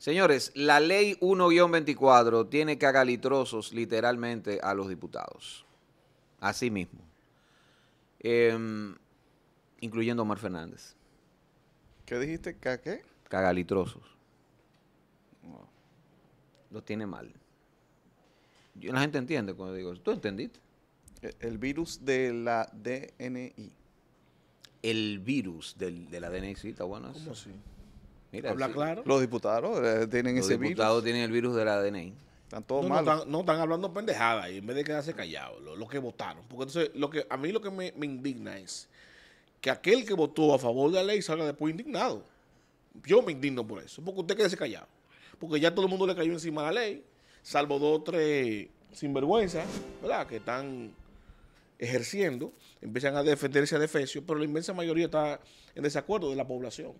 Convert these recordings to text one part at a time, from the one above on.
Señores, la ley 1-24 tiene cagalitrosos literalmente a los diputados. Así mismo. Em, incluyendo a Omar Fernández. ¿Qué dijiste? qué? Cagalitrosos. Los Lo tiene mal. Yo, la gente entiende cuando digo eso. ¿Tú entendiste? E, el, virus de la DNI. El virus de la DNI, sí, está bueno. ¿Cómo así? Habla claro. Los diputados eh, tienen ese virus. Los diputados tienen el virus del ADN. Están todos no, No están, hablando pendejadas y en vez de quedarse callados, los que votaron. Porque entonces, lo que, a mí lo que me, indigna es que aquel que votó a favor de la ley salga después indignado. Yo me indigno por eso, porque usted quédese callado. Porque ya todo el mundo le cayó encima a la ley, salvo dos o tres sinvergüenzas, ¿verdad? Que están ejerciendo, empiezan a defenderse a defecio, pero la inmensa mayoría está en desacuerdo de la población.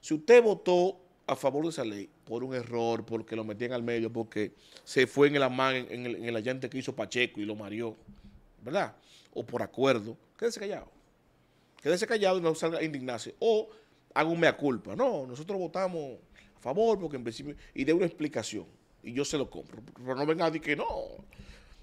Si usted votó a favor de esa ley por un error, porque lo metían al medio, porque se fue en el amán, en el, allante que hizo Pacheco y lo mareó, ¿verdad? O por acuerdo, quédese callado. Quédese callado y no salga a indignarse. O haga un mea culpa. No, nosotros votamos a favor porque en principio... Y de una explicación. Y yo se lo compro. Pero no venga a decir que no.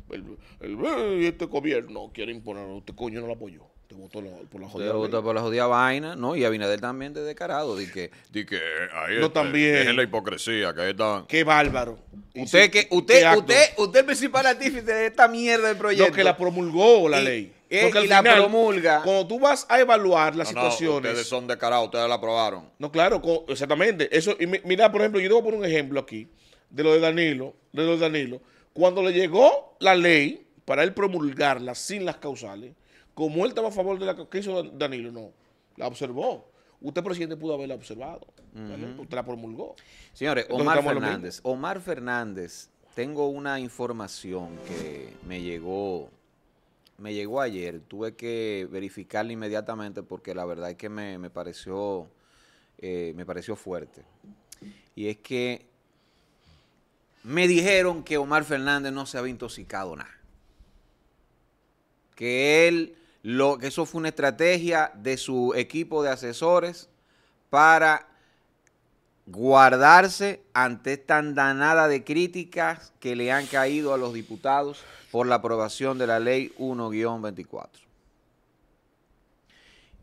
El, este gobierno quiere imponer. Usted coño no lo apoyó. Te votó por la jodida. vaina, ¿no? Y Abinader también de descarado. De que, que ahí este, también. es la hipocresía, que ahí Qué bárbaro. Usted, que, usted, usted, usted, el principal artífice de esta mierda del proyecto. Lo que la promulgó la ley. que la promulga. Cuando tú vas a evaluar las situaciones. ustedes son descarados, ustedes la aprobaron. No, claro, exactamente. Eso, y mira, por ejemplo, yo te voy poner un ejemplo aquí de lo de Danilo, de lo de Danilo. Cuando le llegó la ley para él promulgarla sin las causales, como él estaba a favor de la que hizo Danilo, no, la observó. Usted, presidente, pudo haberla observado. Usted la promulgó. Señores, Omar Fernández. Omar Fernández, tengo una información que me llegó, me llegó ayer. Tuve que verificarla inmediatamente porque la verdad es que me, pareció, eh, me pareció fuerte. Y es que me dijeron que Omar Fernández no se había intoxicado nada. Que él que eso fue una estrategia de su equipo de asesores para guardarse ante esta andanada de críticas que le han caído a los diputados por la aprobación de la ley 1-24.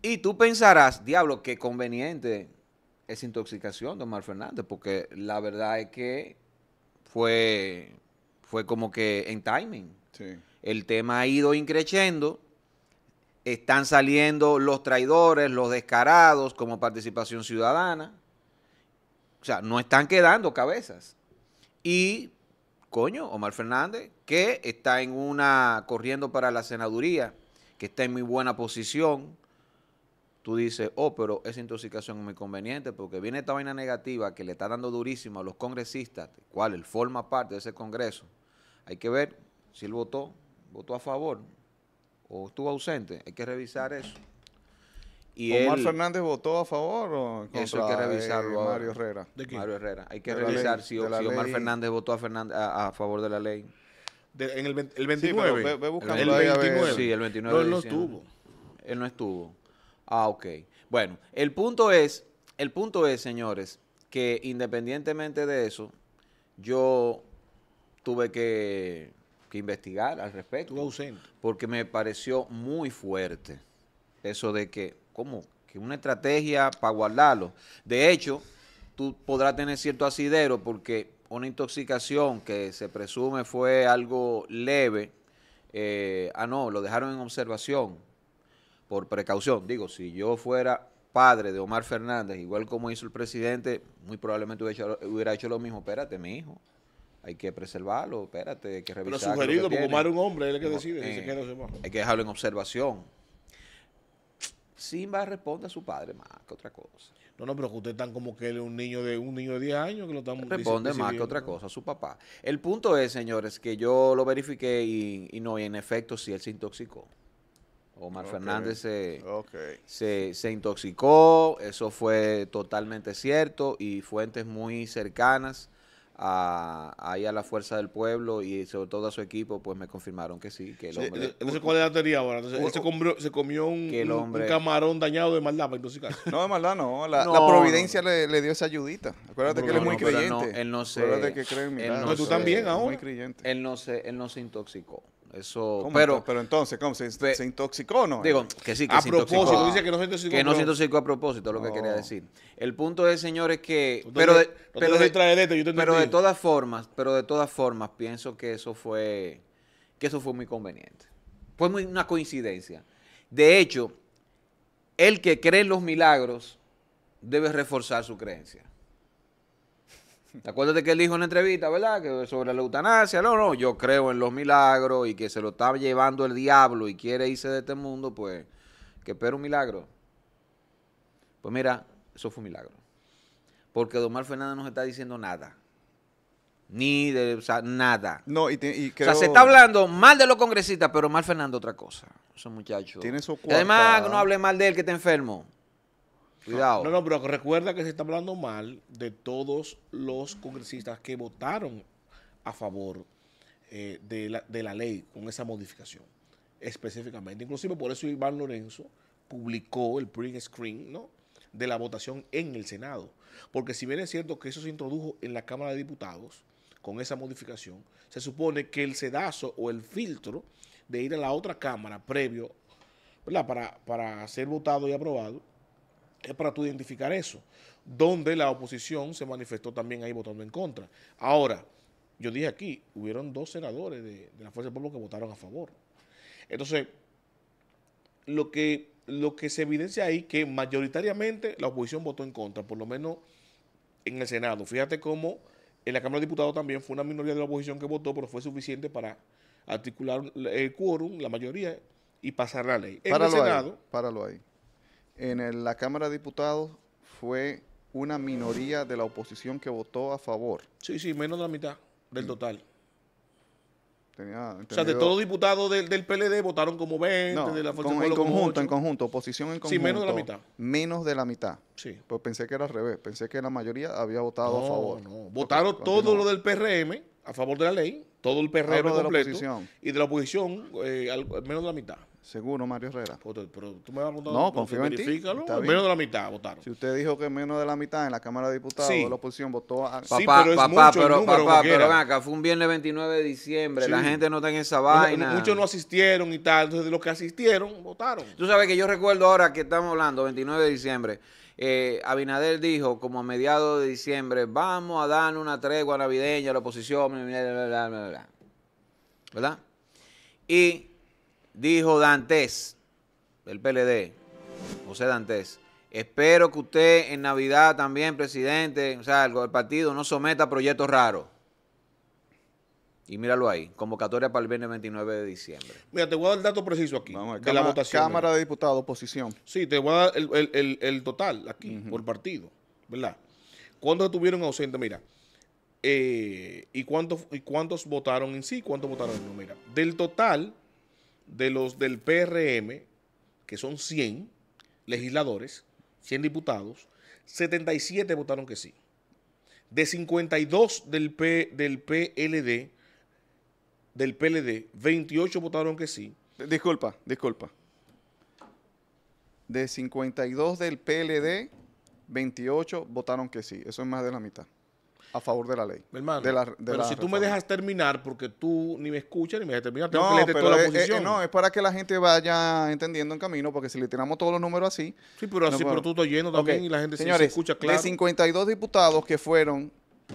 Y tú pensarás, diablo, qué conveniente es intoxicación don Mar Fernández, porque la verdad es que fue, fue como que en timing. El tema ha ido increciendo están saliendo los traidores, los descarados como participación ciudadana. O sea, no están quedando cabezas. Y, coño, Omar Fernández, que está en una, corriendo para la senaduría, que está en muy buena posición, tú dices, oh, pero esa intoxicación es muy conveniente porque viene esta vaina negativa que le está dando durísimo a los congresistas, cual él forma parte de ese congreso. Hay que ver si él votó, votó a favor, o estuvo ausente. Hay que revisar eso. Y ¿Omar Fernández votó a favor o contra eso hay que revisarlo Mario Herrera? ¿De Mario Herrera. Hay que revisar si, Omar Fernández votó a, favor de la ley. en el, el 29. Sí, ve, el, 29. Sí, el 29. él no estuvo. Él no estuvo. Ah, ok. Bueno, el punto es, el punto es, señores, que independientemente de eso, yo tuve que que investigar al respecto. Porque me pareció muy fuerte eso de que, ¿cómo? Que una estrategia para guardarlo. De hecho, tú podrás tener cierto asidero porque una intoxicación que se presume fue algo leve. Eh, ah, no, lo dejaron en observación por precaución. Digo, si yo fuera padre de Omar Fernández, igual como hizo el presidente, muy probablemente hubiera hecho, hubiera hecho lo mismo. Espérate, mi hijo hay que preservarlo, espérate, hay que revisar. Pero sugerido, porque Omar es un hombre, él es el que decide, eh, Hay que dejarlo en observación. Simba responde a su padre más que otra cosa. No, no, pero usted como que él es un niño de un niño de 10 años que lo están Responde más que otra cosa a su papá. El punto es, señores, que yo lo verifiqué y, no, y en efecto si él se intoxicó. Omar Fernández se, intoxicó, eso fue totalmente cierto y fuentes muy cercanas ahí a la fuerza del pueblo y sobre todo a su equipo, pues me confirmaron que sí, que el hombre... Eh, entonces, ¿cuál es la teoría ahora? Entonces, se comió, un, camarón dañado de maldad, para intoxicar. No, de maldad no, la, providencia le, dio esa ayudita. Acuérdate que él es muy creyente. él no Acuérdate que cree en tú también aún Muy creyente. Él no se, él no se intoxicó. Eso, pero, pero entonces, ¿Se, intoxicó no? Digo, que sí, que a propósito, dice que no se intoxicó. Que no se intoxicó a propósito, lo que quería decir. El punto es, señores, que... Este, pero, de, pero de todas formas, pero de todas formas, pienso que eso fue, que eso fue muy conveniente. Fue una coincidencia. De hecho, el que cree en los milagros debe reforzar su creencia. Acuérdate que él dijo en la entrevista, ¿verdad? Que sobre la eutanasia, no, no, yo creo en los milagros y que se lo está llevando el diablo y quiere irse de este mundo, pues que espera un milagro. Pues mira, eso fue un milagro. Porque Mar Fernández no se está diciendo nada. Ni de o sea, nada. No, y, O sea, se está hablando mal de los congresistas, pero mal Fernando otra cosa. Eso muchacho. Tiene su Además, no hable mal de él que está enfermo. No, no, pero recuerda que se está hablando mal de todos los congresistas que votaron a favor eh, de, la, ley con esa modificación, específicamente. Inclusive por eso Iván Lorenzo publicó el print screen, ¿no? de la votación en el Senado. Porque si bien es cierto que eso se introdujo en la Cámara de Diputados con esa modificación, se supone que el sedazo o el filtro de ir a la otra Cámara previo Para, para ser votado y aprobado es para tú identificar eso, donde la oposición se manifestó también ahí votando en contra. Ahora, yo dije aquí, hubieron dos senadores de, la Fuerza del Pueblo que votaron a favor. Entonces, lo que, lo que se evidencia ahí que mayoritariamente la oposición votó en contra, por lo menos en el Senado. Fíjate cómo en la Cámara de Diputados también fue una minoría de la oposición que votó, pero fue suficiente para articular el quórum, la mayoría, y pasar la ley. Para el Senado, páralo ahí. En la Cámara de Diputados fue una minoría de la oposición que votó a favor. Sí, sí, menos de la mitad del total. o sea, de todos los diputados del, PLD votaron como 20, de la Fuerza En conjunto, en conjunto, oposición en conjunto. Sí, menos de la mitad. Menos de la mitad. Sí. Pues pensé que era al revés, pensé que la mayoría había votado a favor. No, votaron todo lo del PRM a favor de la ley, todo el PRM completo. De la Y de la oposición, eh, menos de la mitad. Seguro, Mario Herrera. Pues pero, tú me vas a votar, No, confío en Menos de la mitad votaron. Si usted dijo que menos de la mitad en la Cámara de Diputados la oposición votó a... Papá, pero papá, ven acá, fue un viernes 29 de diciembre, la gente no está en esa vaina. Muchos no asistieron y tal. Entonces, de los que asistieron, votaron. Tú sabes que yo recuerdo ahora que estamos hablando, 29 de diciembre, eh, Abinader dijo como a mediados de diciembre, vamos a dar una tregua navideña a la oposición, ¿verdad? Y dijo Dantes, del PLD, José Dantes. Espero que usted en Navidad también, presidente, o sea, el, partido no someta proyectos raros. Y míralo ahí, convocatoria para el viernes 29 de diciembre. Mira, te voy a dar el dato preciso aquí de la votación. Cámara de Diputados, oposición. Sí, te voy a dar el, total aquí, por partido, ¿verdad? ¿Cuántos estuvieron ausentes? Mira, eh, ¿y, cuántos, ¿y cuántos votaron en sí? ¿Cuántos votaron en no? Mira, del total de los del PRM, que son 100 legisladores, 100 diputados, 77 votaron que sí. De 52 del, P, del PLD, del PLD, 28 votaron que sí. Disculpa, disculpa. De 52 del PLD, 28 votaron que sí. Eso es más de la mitad a favor de la ley. hermano, pero si tú me dejas terminar, porque tú ni me escuchas ni me dejas terminar, no, que la Es, no, es para que la gente vaya entendiendo en camino, porque si le tiramos todos los números así... Sí, pero así, pero tú estás lleno también y la gente se, escucha claro. de 52 diputados que fueron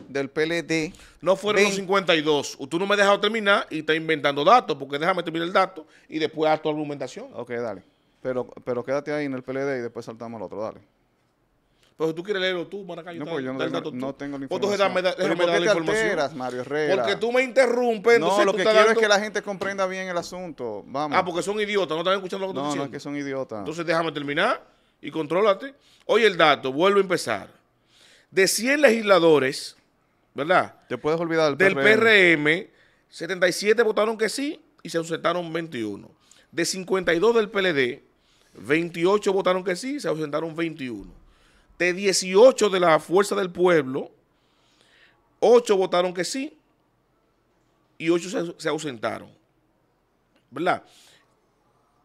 del PLD... No fueron los 52. Tú no me has dejado terminar y estás inventando datos, porque déjame terminar el dato y después haz tu argumentación. Ok, dale. Pero, pero quédate ahí en el PLD y después saltamos al otro, dale. Pero si tú quieres leerlo tú, Maracayo, no, yo no, pues no tengo la información. ¿Por qué te Alteras, Mario Herrera? Porque tú me interrumpes. no, lo que quiero es que la gente comprenda bien el asunto. Vamos. Ah, porque son idiotas, no están escuchando lo que tú No, no es que son idiotas. Entonces, déjame terminar y contrólate. Oye, el dato, vuelvo a empezar. De 100 legisladores, ¿verdad? Te puedes olvidar del, PRM. Del PRM, 77 votaron que sí y se ausentaron 21. De 52 del PLD, 28 votaron que sí y se ausentaron 21 de 18 de la fuerza del pueblo, 8 votaron que sí y 8 se, ausentaron. ¿Verdad?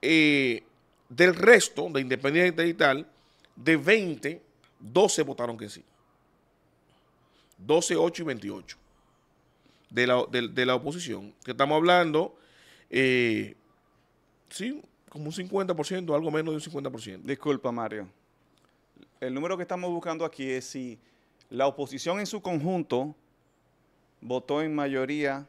Eh, del resto, de independiente y tal, de 20, 12 votaron que sí. 12, 8 y 28 de la, oposición. Que estamos hablando, eh, sí, como un 50%, algo menos de un 50%. Disculpa, Mario el número que estamos buscando aquí es si la oposición en su conjunto votó en mayoría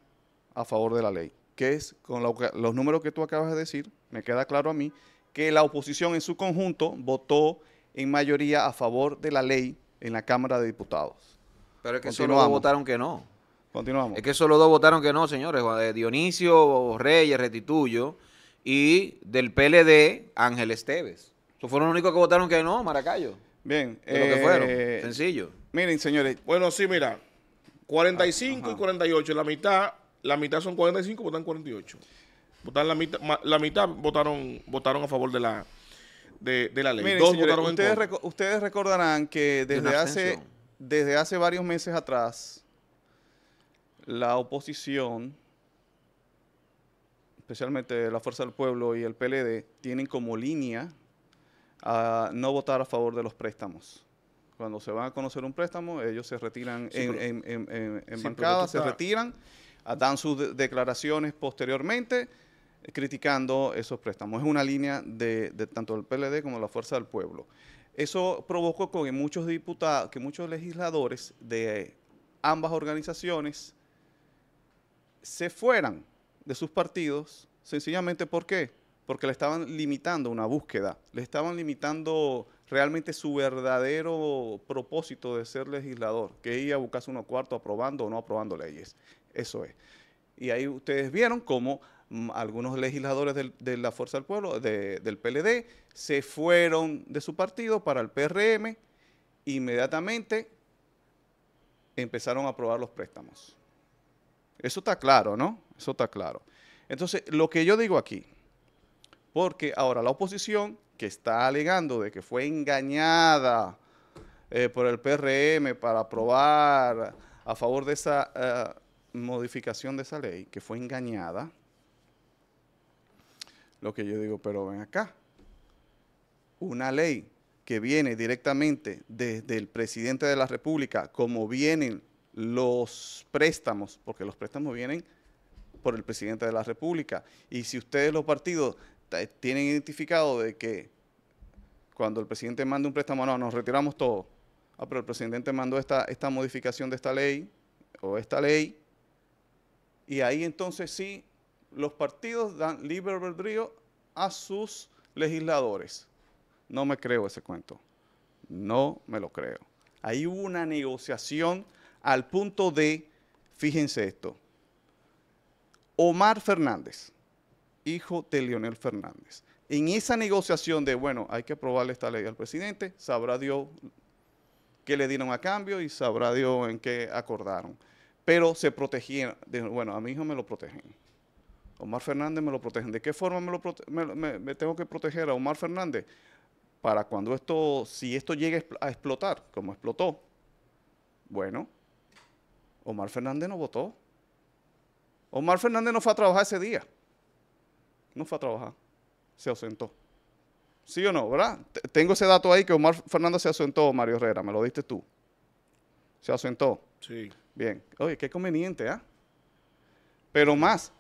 a favor de la ley, que es con los números que tú acabas de decir, me queda claro a mí, que la oposición en su conjunto votó en mayoría a favor de la ley en la Cámara de Diputados. Pero es que solo dos votaron que no. Continuamos. Es que solo dos votaron que no, señores. Eh, Dionisio Reyes Retituyo y del PLD Ángel Esteves fueron los únicos que votaron que no, Maracayo. Bien. lo que fueron. Eh, sencillo. Miren, señores. Bueno, sí, mira. 45 y 48. Ah, la mitad, la mitad son 45, votan 48. la mitad, la mitad votaron, votaron a favor de la, ley. ustedes, ustedes recordarán que desde hace, desde hace varios meses atrás, la oposición, especialmente la Fuerza del Pueblo y el PLD, tienen como línea a no votar a favor de los préstamos. Cuando se van a conocer un préstamo, ellos se retiran en, bancada, se retiran, dan sus declaraciones posteriormente criticando esos préstamos. Es una línea de, tanto el PLD como la Fuerza del Pueblo. Eso provocó que muchos diputados, que muchos legisladores de ambas organizaciones se fueran de sus partidos, sencillamente porque porque le estaban limitando una búsqueda, le estaban limitando realmente su verdadero propósito de ser legislador, que iba a buscarse uno cuarto aprobando o no aprobando leyes. Eso es. Y ahí ustedes vieron cómo mm, algunos legisladores de la Fuerza del Pueblo, del PLD, se fueron de su partido para el PRM, inmediatamente empezaron a aprobar los préstamos. Eso está claro, ¿no? Eso está claro. Entonces, lo que yo digo aquí, porque ahora la oposición que está alegando de que fue engañada eh, por el PRM para aprobar a favor de esa eh, modificación de esa ley, que fue engañada, lo que yo digo, pero ven acá, una ley que viene directamente desde el presidente de la República, como vienen los préstamos, porque los préstamos vienen por el presidente de la República. Y si ustedes los partidos tienen identificado de que cuando el presidente manda un préstamo, no, nos retiramos todo. Ah, pero el presidente mandó esta, esta modificación de esta ley o esta ley. Y ahí entonces sí, los partidos dan libre albedrío a sus legisladores. No me creo ese cuento. No me lo creo. Ahí hubo una negociación al punto de, fíjense esto, Omar Fernández, hijo de Leonel Fernández. En esa negociación de, bueno, hay que aprobarle esta ley al presidente, sabrá Dios qué le dieron a cambio y sabrá Dios en qué acordaron. Pero se protegían, bueno, a mi hijo me lo protegen. Omar Fernández me lo protegen. ¿De qué forma me, lo me tengo que proteger a Omar Fernández? Para cuando esto, si esto llegue a explotar, como explotó, bueno, Omar Fernández no votó. Omar Fernández no fue a trabajar ese día no fue a trabajar, se ausentó. ¿Sí o no? ¿Verdad? tengo ese dato ahí que Omar Fernández se ausentó, Mario Herrera, me lo diste tú. Se ausentó. Sí. Bien. Oye, qué conveniente, ¿ah? ¿eh? Pero más,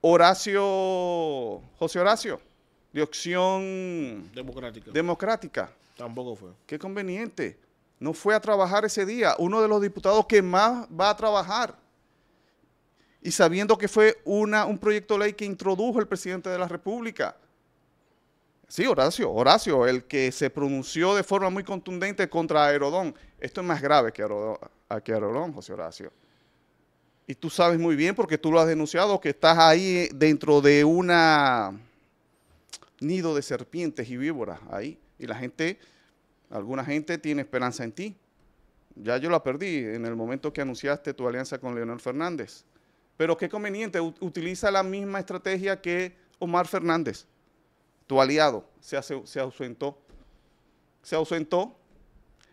Horacio, José Horacio, de opción democrática. democrática. Tampoco fue. Qué conveniente. No fue a trabajar ese día. Uno de los diputados que más va a trabajar y sabiendo que fue un proyecto de ley que introdujo el presidente de la República. Sí, Horacio, Horacio, el que se pronunció de forma muy contundente contra Aerodón. Esto es más grave que Aerodón, José Horacio. Y tú sabes muy bien, porque tú lo has denunciado, que estás ahí dentro de un nido de serpientes y víboras ahí. Y la gente, alguna gente tiene esperanza en ti. Ya yo la perdí en el momento que anunciaste tu alianza con Leonel Fernández. Pero qué conveniente, utiliza la misma estrategia que Omar Fernández, tu aliado, se, se ausentó. Se ausentó.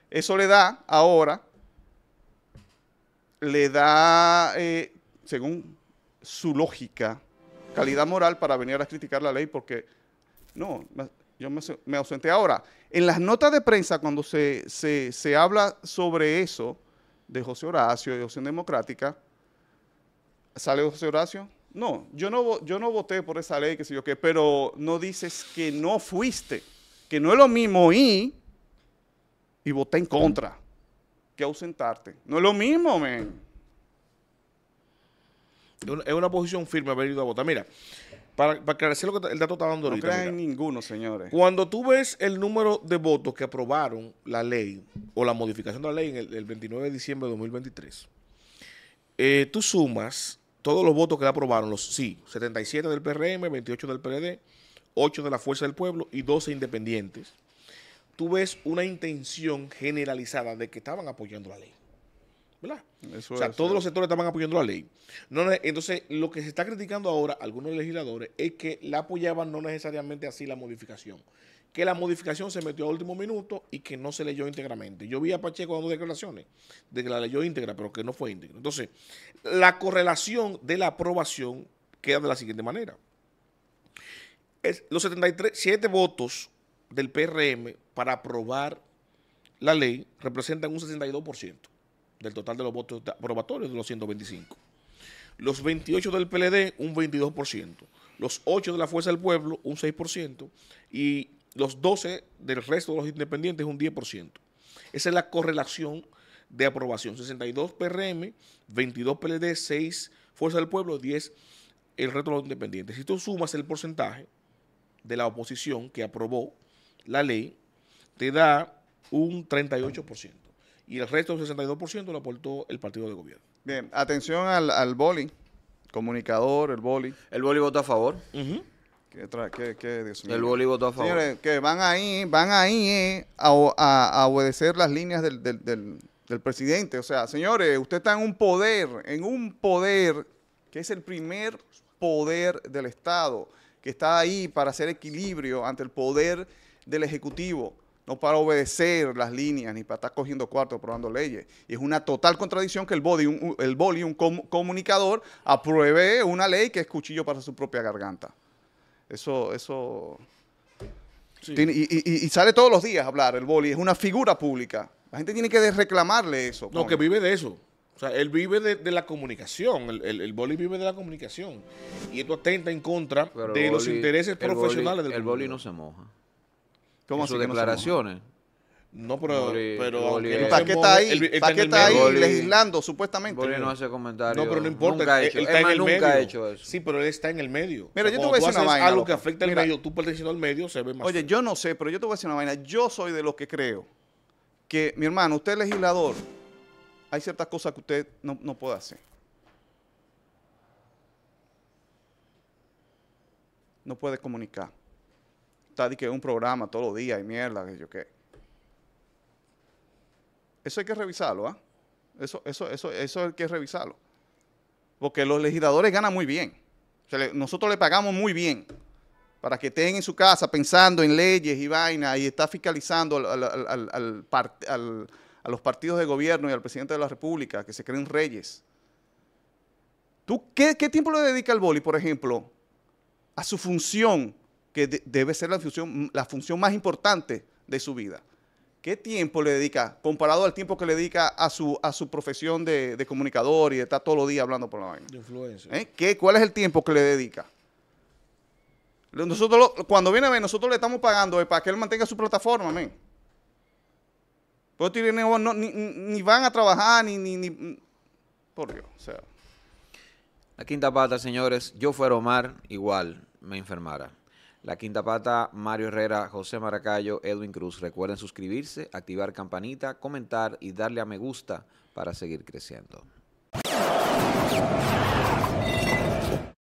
Eso le da ahora, le da, eh, según su lógica, calidad moral para venir a criticar la ley porque, no, yo me, ausenté. Ahora, en las notas de prensa, cuando se, se, se habla sobre eso, de José Horacio, de Opción Democrática, ¿Sale José Horacio? No, yo no, yo no voté por esa ley, que sé yo qué, pero no dices que no fuiste, que no es lo mismo ir y votar en contra que ausentarte. No es lo mismo, men. Es una posición firme haber ido a votar. Mira, para, para aclarecer lo que el dato está dando ahorita. No crean ninguno, señores. Cuando tú ves el número de votos que aprobaron la ley o la modificación de la ley el, 29 de diciembre de 2023, eh, tú sumas todos los votos que la aprobaron, los sí, 77 del PRM, 28 del PLD, 8 de la Fuerza del Pueblo y 12 independientes, tú ves una intención generalizada de que estaban apoyando la ley. ¿Verdad? o sea, todos los eh. sectores estaban apoyando la ley. No, entonces, lo que se está criticando ahora algunos legisladores es que la apoyaban no necesariamente así la modificación, que la modificación se metió a último minuto y que no se leyó íntegramente. Yo vi a Pacheco dando declaraciones de que la leyó íntegra, pero que no fue íntegra. Entonces, la correlación de la aprobación queda de la siguiente manera. Es, los 73, votos del PRM para aprobar la ley representan un 62% del total de los votos aprobatorios de los 125. Los 28 del PLD, un 22%. Los 8 de la Fuerza del Pueblo, un 6%. Y los 12 del resto de los independientes un 10%. Esa es la correlación de aprobación. 62 PRM, 22 PLD, 6 Fuerza del Pueblo, 10 el resto de los independientes. Si tú sumas el porcentaje de la oposición que aprobó la ley, te da un 38%. Y el resto del 62% lo aportó el partido de gobierno. Bien, atención al, al boli, comunicador, el boli. El boli votó a favor. ¿Qué, El a favor. Señores, que van ahí, van ahí eh, a, obedecer las líneas del, presidente. O sea, señores, usted está en un poder, en un poder que es el primer poder del Estado, que está ahí para hacer equilibrio ante el poder del Ejecutivo, no para obedecer las líneas ni para estar cogiendo cuarto aprobando leyes. Y es una total contradicción que el body un, el comunicador, apruebe una ley que es cuchillo para su propia garganta. Eso, eso. y, sale todos los días a hablar el boli, es una figura pública. La gente tiene que reclamarle eso. No, que vive de eso. O sea, él vive de, la comunicación, el, boli vive de la comunicación. Y esto atenta en contra de los intereses profesionales boli, del El boli no se moja. ¿Cómo sus declaraciones. No, pero, pero Bolí, paquete está ahí, el, el está ahí legislando, supuestamente. Bolí no hace comentarios. No, pero no importa. Nunca él, nunca Ha hecho eso. Sí, pero él está en el medio. Mira, yo te voy a decir una vaina. algo que afecta al medio, tú perteneciendo al medio, se ve más. Oye, yo no sé, pero yo te voy a decir una vaina. Yo soy de los que creo que, mi hermano, usted es legislador, hay ciertas cosas que usted no, no puede hacer. No puede comunicar. Está de que un programa todos los días y mierda, que yo qué eso hay que revisarlo, ¿ah? Eso, eso, eso, hay que revisarlo. Porque los legisladores ganan muy bien. nosotros le pagamos muy bien para que estén en su casa pensando en leyes y vainas y está fiscalizando a los partidos de gobierno y al presidente de la República, que se creen reyes. ¿Tú qué, tiempo le dedica al boli, por ejemplo, a su función, que debe ser la función más importante de su vida? ¿Qué tiempo le dedica comparado al tiempo que le dedica a su, a su profesión de, comunicador y de estar todos los días hablando por la vaina? influencia. ¿Eh? ¿Cuál es el tiempo que le dedica? Nosotros, cuando viene a ver, nosotros le estamos pagando eh, para que él mantenga su plataforma, amén. Pero ni, van a trabajar, ni, mm". Por Dios, La quinta pata, señores, yo fuera Omar, igual me enfermara. La Quinta Pata, Mario Herrera, José Maracayo, Edwin Cruz. Recuerden suscribirse, activar campanita, comentar y darle a me gusta para seguir creciendo.